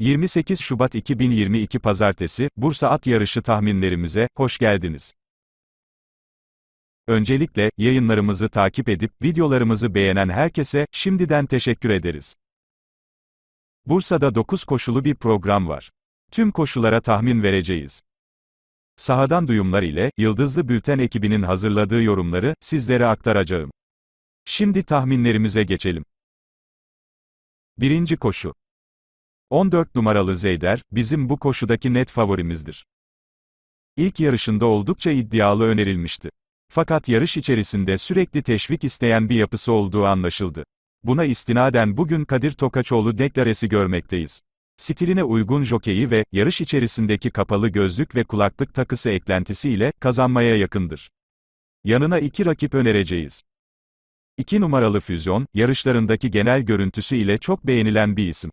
28 Şubat 2022 Pazartesi, Bursa At Yarışı tahminlerimize, hoş geldiniz. Öncelikle, yayınlarımızı takip edip, videolarımızı beğenen herkese, şimdiden teşekkür ederiz. Bursa'da 9 koşulu bir program var. Tüm koşulara tahmin vereceğiz. Sahadan duyumlar ile, Yıldızlı Bülten ekibinin hazırladığı yorumları, sizlere aktaracağım. Şimdi tahminlerimize geçelim. Birinci koşu. 14 numaralı Zeyder, bizim bu koşudaki net favorimizdir. İlk yarışında oldukça iddialı önerilmişti. Fakat yarış içerisinde sürekli teşvik isteyen bir yapısı olduğu anlaşıldı. Buna istinaden bugün Kadir Tokaçoğlu deklaresi görmekteyiz. Stiline uygun jokeyi ve, yarış içerisindeki kapalı gözlük ve kulaklık takısı eklentisiyle kazanmaya yakındır. Yanına iki rakip önereceğiz. 2 numaralı füzyon, yarışlarındaki genel görüntüsü ile çok beğenilen bir isim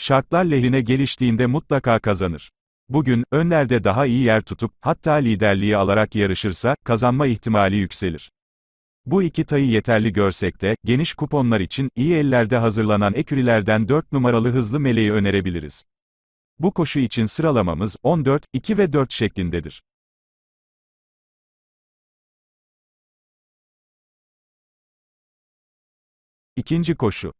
şartlar lehine geliştiğinde mutlaka kazanır. Bugün, önlerde daha iyi yer tutup, hatta liderliği alarak yarışırsa, kazanma ihtimali yükselir. Bu iki tayı yeterli görsek de, geniş kuponlar için, iyi ellerde hazırlanan ekürilerden 4 numaralı hızlı meleği önerebiliriz. Bu koşu için sıralamamız, 14, 2 ve 4 şeklindedir. İkinci koşu.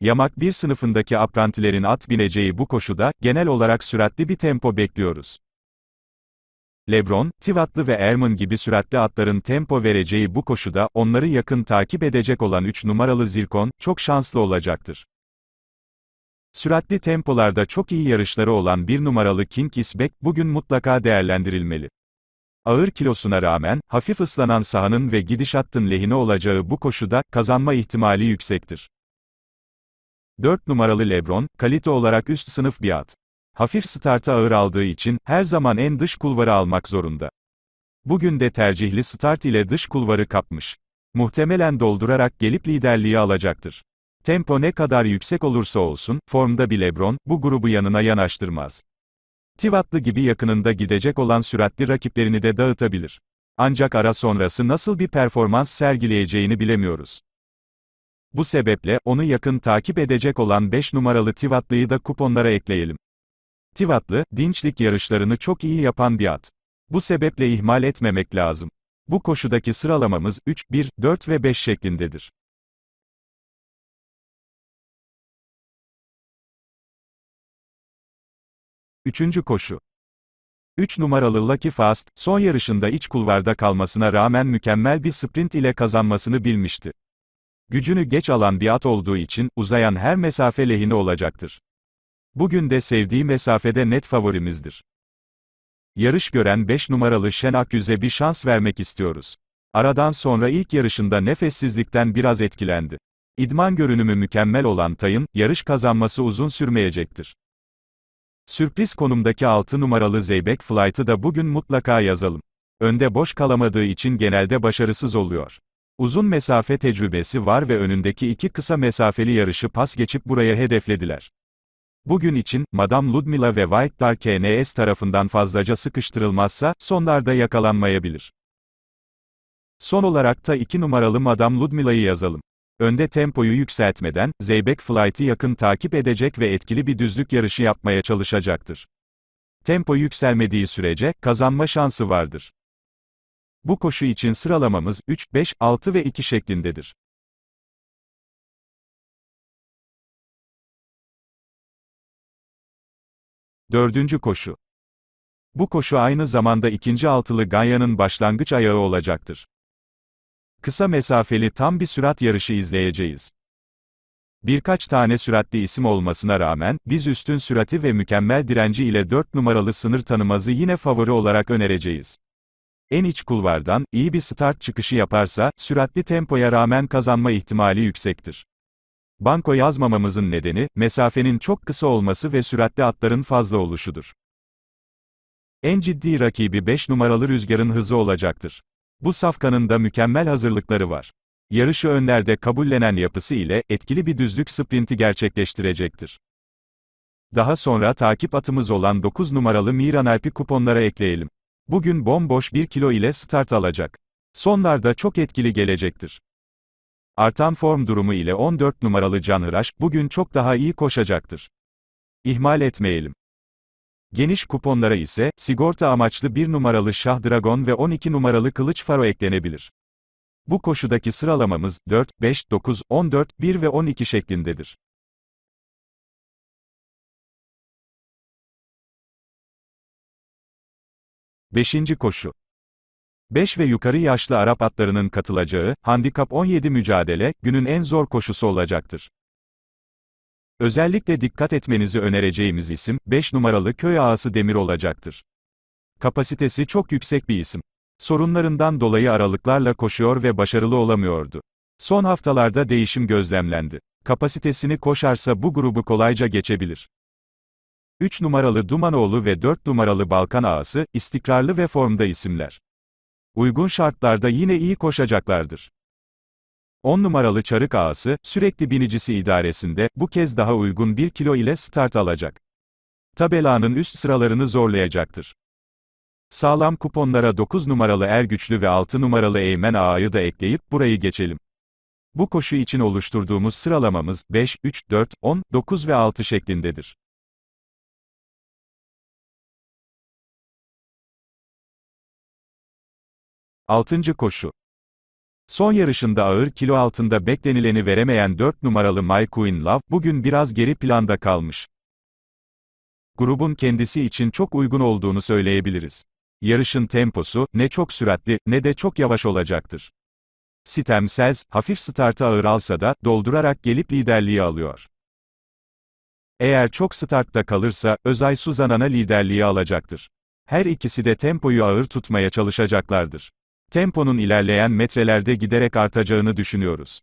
Yamak bir sınıfındaki aprantilerin at bineceği bu koşuda, genel olarak süratli bir tempo bekliyoruz. Lebron, Tivatlı ve Erman gibi süratli atların tempo vereceği bu koşuda, onları yakın takip edecek olan 3 numaralı Zirkon, çok şanslı olacaktır. Süratli tempolarda çok iyi yarışları olan 1 numaralı King Isbek, bugün mutlaka değerlendirilmeli. Ağır kilosuna rağmen, hafif ıslanan sahanın ve gidişattın lehine olacağı bu koşuda, kazanma ihtimali yüksektir. 4 numaralı Lebron, kalite olarak üst sınıf bir at. Hafif starta ağır aldığı için, her zaman en dış kulvarı almak zorunda. Bugün de tercihli start ile dış kulvarı kapmış. Muhtemelen doldurarak gelip liderliği alacaktır. Tempo ne kadar yüksek olursa olsun, formda bir Lebron, bu grubu yanına yanaştırmaz. Tivatlı gibi yakınında gidecek olan süratli rakiplerini de dağıtabilir. Ancak ara sonrası nasıl bir performans sergileyeceğini bilemiyoruz. Bu sebeple, onu yakın takip edecek olan 5 numaralı Tivatlı'yı da kuponlara ekleyelim. Tivatlı, dinçlik yarışlarını çok iyi yapan bir at. Bu sebeple ihmal etmemek lazım. Bu koşudaki sıralamamız 3, 1, 4 ve 5 şeklindedir. Üçüncü koşu. 3 numaralı Lucky Fast, son yarışında iç kulvarda kalmasına rağmen mükemmel bir sprint ile kazanmasını bilmişti gücünü geç alan bir at olduğu için, uzayan her mesafe lehine olacaktır. Bugün de sevdiği mesafede net favorimizdir. Yarış gören 5 numaralı Şen Akgüz'e bir şans vermek istiyoruz. Aradan sonra ilk yarışında nefessizlikten biraz etkilendi. İdman görünümü mükemmel olan Tay'ın, yarış kazanması uzun sürmeyecektir. Sürpriz konumdaki 6 numaralı Zeybek Flight'ı da bugün mutlaka yazalım. Önde boş kalamadığı için genelde başarısız oluyor. Uzun mesafe tecrübesi var ve önündeki iki kısa mesafeli yarışı pas geçip buraya hedeflediler. Bugün için, Madame Ludmila ve White Dar KNS tarafından fazlaca sıkıştırılmazsa, sonlarda yakalanmayabilir. Son olarak da iki numaralı Madame Ludmila'yı yazalım. Önde tempoyu yükseltmeden, Zeybek Flight'ı yakın takip edecek ve etkili bir düzlük yarışı yapmaya çalışacaktır. Tempo yükselmediği sürece, kazanma şansı vardır. Bu koşu için sıralamamız 3, 5, 6 ve 2 şeklindedir. Dördüncü koşu. Bu koşu aynı zamanda ikinci altılı Ganya'nın başlangıç ayağı olacaktır. Kısa mesafeli tam bir sürat yarışı izleyeceğiz. Birkaç tane süratli isim olmasına rağmen, biz üstün sürati ve mükemmel direnci ile 4 numaralı sınır tanımazı yine favori olarak önereceğiz. En iç kulvardan, iyi bir start çıkışı yaparsa, süratli tempoya rağmen kazanma ihtimali yüksektir. Banko yazmamamızın nedeni, mesafenin çok kısa olması ve süratli atların fazla oluşudur. En ciddi rakibi 5 numaralı rüzgarın hızı olacaktır. Bu safkanın da mükemmel hazırlıkları var. Yarışı önlerde kabullenen yapısı ile etkili bir düzlük sprinti gerçekleştirecektir. Daha sonra takip atımız olan 9 numaralı Miran Alp'i kuponlara ekleyelim. Bugün bomboş bir kilo ile start alacak. Sonlarda çok etkili gelecektir. Artan form durumu ile 14 numaralı Can Hıraş, bugün çok daha iyi koşacaktır. İhmal etmeyelim. Geniş kuponlara ise, sigorta amaçlı 1 numaralı Şah Dragon ve 12 numaralı Kılıç Faro eklenebilir. Bu koşudaki sıralamamız, 4, 5, 9, 14, 1 ve 12 şeklindedir. Beşinci koşu 5 ve yukarı yaşlı Arap atlarının katılacağı, Handikap 17 mücadele, günün en zor koşusu olacaktır. Özellikle dikkat etmenizi önereceğimiz isim, 5 numaralı köy ağası Demir olacaktır. Kapasitesi çok yüksek bir isim. Sorunlarından dolayı aralıklarla koşuyor ve başarılı olamıyordu. Son haftalarda değişim gözlemlendi. Kapasitesini koşarsa bu grubu kolayca geçebilir. 3 numaralı Dumanoğlu ve 4 numaralı Balkan Ağası, istikrarlı ve formda isimler. Uygun şartlarda yine iyi koşacaklardır. 10 numaralı Çarık Ağası, sürekli binicisi idaresinde, bu kez daha uygun 1 kilo ile start alacak. Tabelanın üst sıralarını zorlayacaktır. Sağlam kuponlara 9 numaralı Ergüçlü ve 6 numaralı Eymen Ağa'yı da ekleyip burayı geçelim. Bu koşu için oluşturduğumuz sıralamamız 5, 3, 4, 10, 9 ve 6 şeklindedir. 6. koşu. Son yarışında ağır kilo altında beklenileni veremeyen 4 numaralı My Queen Love, bugün biraz geri planda kalmış. Grubun kendisi için çok uygun olduğunu söyleyebiliriz. Yarışın temposu, ne çok süratli, ne de çok yavaş olacaktır. Sitem Selz, hafif startı ağır alsa da, doldurarak gelip liderliği alıyor. Eğer çok startta kalırsa, Özay Suzanan'a liderliği alacaktır. Her ikisi de tempoyu ağır tutmaya çalışacaklardır temponun ilerleyen metrelerde giderek artacağını düşünüyoruz.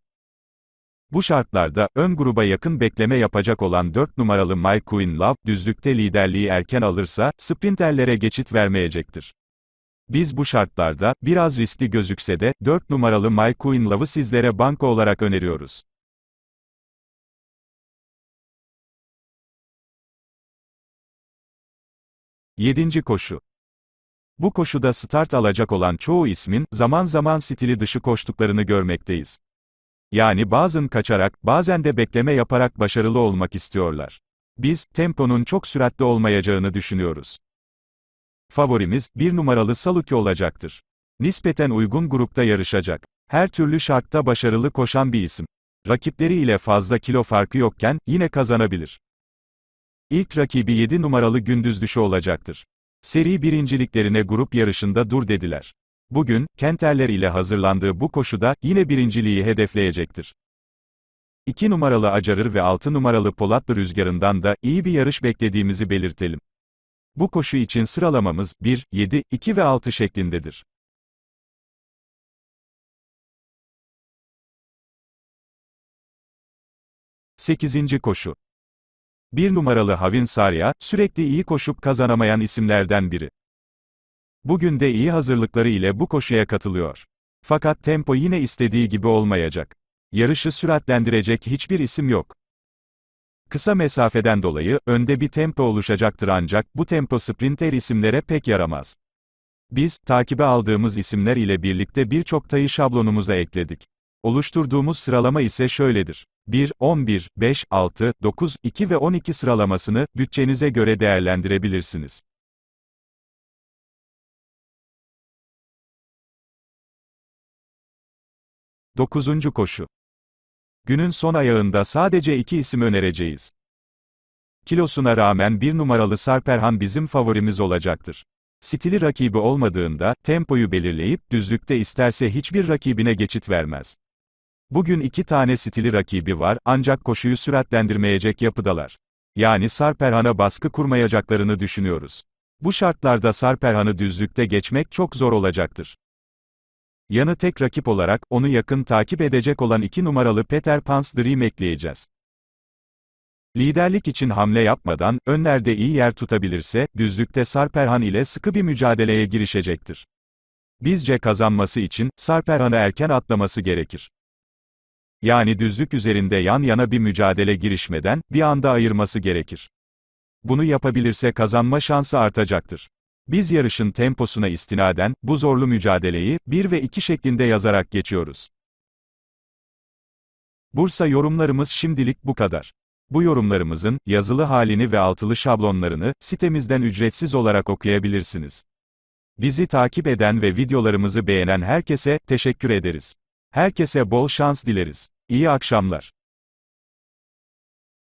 Bu şartlarda, ön gruba yakın bekleme yapacak olan 4 numaralı Mike Quinlove, düzlükte liderliği erken alırsa, sprinterlere geçit vermeyecektir. Biz bu şartlarda, biraz riskli gözükse de, 4 numaralı Mike Quinlove'ı sizlere banko olarak öneriyoruz. Yedinci koşu bu koşuda start alacak olan çoğu ismin, zaman zaman stili dışı koştuklarını görmekteyiz. Yani bazen kaçarak, bazen de bekleme yaparak başarılı olmak istiyorlar. Biz, temponun çok süratli olmayacağını düşünüyoruz. Favorimiz, bir numaralı Saluki olacaktır. Nispeten uygun grupta yarışacak. Her türlü şartta başarılı koşan bir isim. Rakipleri ile fazla kilo farkı yokken, yine kazanabilir. İlk rakibi 7 numaralı Gündüz Düşü olacaktır. Seri birinciliklerine grup yarışında dur dediler. Bugün, Kenterler ile hazırlandığı bu koşuda, yine birinciliği hedefleyecektir. 2 numaralı Acarır ve 6 numaralı Polatlı Rüzgarı'ndan da iyi bir yarış beklediğimizi belirtelim. Bu koşu için sıralamamız 1, 7, 2 ve 6 şeklindedir. Sekizinci koşu bir numaralı Havin Sarya, sürekli iyi koşup kazanamayan isimlerden biri. Bugün de iyi hazırlıkları ile bu koşuya katılıyor. Fakat tempo yine istediği gibi olmayacak. Yarışı süratlendirecek hiçbir isim yok. Kısa mesafeden dolayı, önde bir tempo oluşacaktır ancak, bu tempo sprinter isimlere pek yaramaz. Biz, takibe aldığımız isimler ile birlikte birçok tayı şablonumuza ekledik. Oluşturduğumuz sıralama ise şöyledir. 1, 11, 5, 6, 9, 2 ve 12 sıralamasını bütçenize göre değerlendirebilirsiniz. Dokuzuncu koşu. Günün son ayağında sadece iki isim önereceğiz. Kilosuna rağmen bir numaralı Sarperhan bizim favorimiz olacaktır. Stili rakibi olmadığında, tempoyu belirleyip, düzlükte isterse hiçbir rakibine geçit vermez. Bugün iki tane stili rakibi var, ancak koşuyu süratlendirmeyecek yapıdalar. Yani Sarperhan'a baskı kurmayacaklarını düşünüyoruz. Bu şartlarda Sarperhan'ı düzlükte geçmek çok zor olacaktır. Yanı tek rakip olarak, onu yakın takip edecek olan iki numaralı Peter Pan's Dream ekleyeceğiz. Liderlik için hamle yapmadan, önlerde iyi yer tutabilirse, düzlükte Sarperhan ile sıkı bir mücadeleye girişecektir. Bizce kazanması için, Sarperhan'ı erken atlaması gerekir yani düzlük üzerinde yan yana bir mücadele girişmeden, bir anda ayırması gerekir. Bunu yapabilirse kazanma şansı artacaktır. Biz yarışın temposuna istinaden, bu zorlu mücadeleyi, 1 ve 2 şeklinde yazarak geçiyoruz. Bursa yorumlarımız şimdilik bu kadar. Bu yorumlarımızın, yazılı halini ve altılı şablonlarını, sitemizden ücretsiz olarak okuyabilirsiniz. Bizi takip eden ve videolarımızı beğenen herkese, teşekkür ederiz. Herkese bol şans dileriz. İyi akşamlar.